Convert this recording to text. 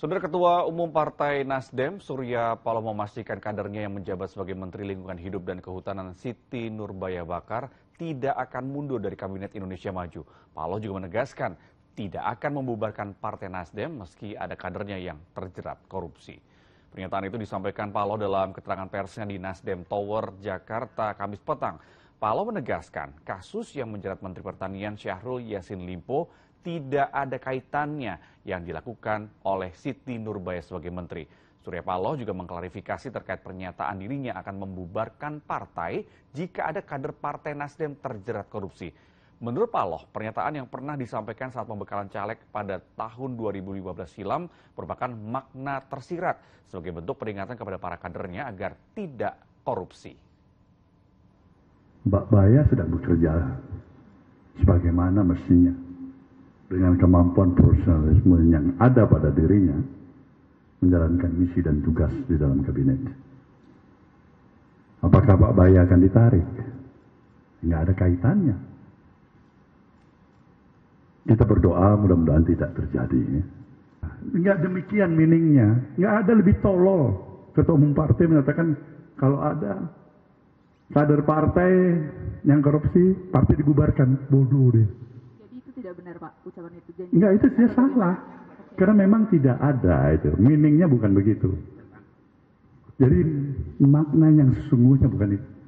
Saudara Ketua Umum Partai Nasdem, Surya Paloh memastikan kadernya yang menjabat sebagai Menteri Lingkungan Hidup dan Kehutanan Siti Nurbaya Bakar tidak akan mundur dari Kabinet Indonesia Maju. Paloh juga menegaskan tidak akan membubarkan Partai Nasdem meski ada kadernya yang terjerat korupsi. Pernyataan itu disampaikan Paloh dalam keterangan persnya di Nasdem Tower, Jakarta, Kamis petang. Paloh menegaskan kasus yang menjerat Menteri Pertanian Syahrul Yasin Limpo tidak ada kaitannya yang dilakukan oleh Siti Nurbaya sebagai menteri. Surya Paloh juga mengklarifikasi terkait pernyataan dirinya akan membubarkan partai jika ada kader partai Nasdem terjerat korupsi. Menurut Paloh, pernyataan yang pernah disampaikan saat pembekalan caleg pada tahun 2015 silam merupakan makna tersirat sebagai bentuk peringatan kepada para kadernya agar tidak korupsi. Mbak Baya sudah bekerja sebagaimana mestinya dengan kemampuan profesionalisme yang ada pada dirinya menjalankan misi dan tugas di dalam kabinet. Apakah Pak Baya akan ditarik? Enggak ada kaitannya. Kita berdoa mudah-mudahan tidak terjadi. Enggak ya. demikian miningnya. enggak ada lebih tolol. Ketua Umum Partai mengatakan kalau ada kader partai yang korupsi, partai dibubarkan Bodoh deh. Jadi itu tidak benar Pak, ucapan itu? Janji Enggak, itu dia salah. Karena memang tidak ada itu. Meaningnya bukan begitu. Jadi makna yang sesungguhnya bukan itu.